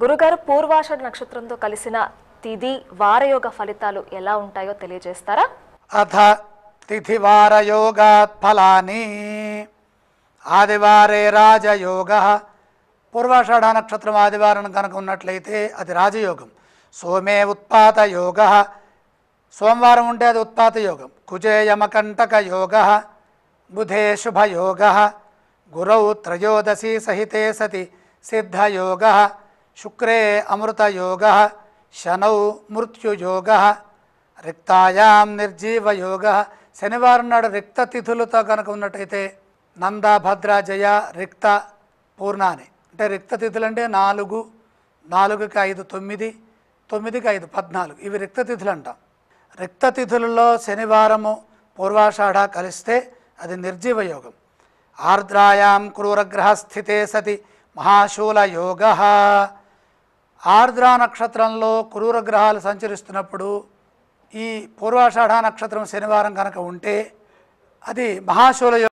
గురుగారు పూర్వాషాఢ నక్షత్రంతో కలిసిన తిథి వారయోగ ఫలితాలు ఎలా ఉంటాయో తెలియజేస్తారా అథ తిథి వారయోగ ఫలాని ఆదివారే రాజయోగ పూర్వాషాఢ నక్షత్రం ఆదివారం కనుక ఉన్నట్లయితే అది రాజయోగం సోమే ఉత్పాత యోగ సోమవారం ఉంటే అది ఉత్పాత యోగం కుజే యమకంటక యోగ బుధే శుభయోగ గురౌ త్రయోదశి సహితే సతి సిద్ధయోగ శుక్రే అమృతయోగ శనౌ మృత్యుయోగ రిక్తాయాం నిర్జీవయోగ శనివారం నాడు రిక్త తిథులతో కనుక ఉన్నట్టయితే నంద భద్ర జయ రిక్త పూర్ణాని అంటే రిక్త తిథులు అంటే నాలుగు నాలుగుకి ఐదు తొమ్మిది తొమ్మిదికి ఐదు పద్నాలుగు ఇవి రిక్త తిథులు అంటాం రిక్త తిథులలో శనివారము పూర్వాషాఢ కలిస్తే అది నిర్జీవ యోగం ఆర్ద్రాయాం క్రూరగ్రహ స్థితే సతి మహాశూల యోగ ఆర్ద్ర నక్షత్రంలో క్రూర గ్రహాలు సంచరిస్తున్నప్పుడు ఈ పూర్వాషాఢ నక్షత్రం శనివారం కనుక ఉంటే అది మహాశూల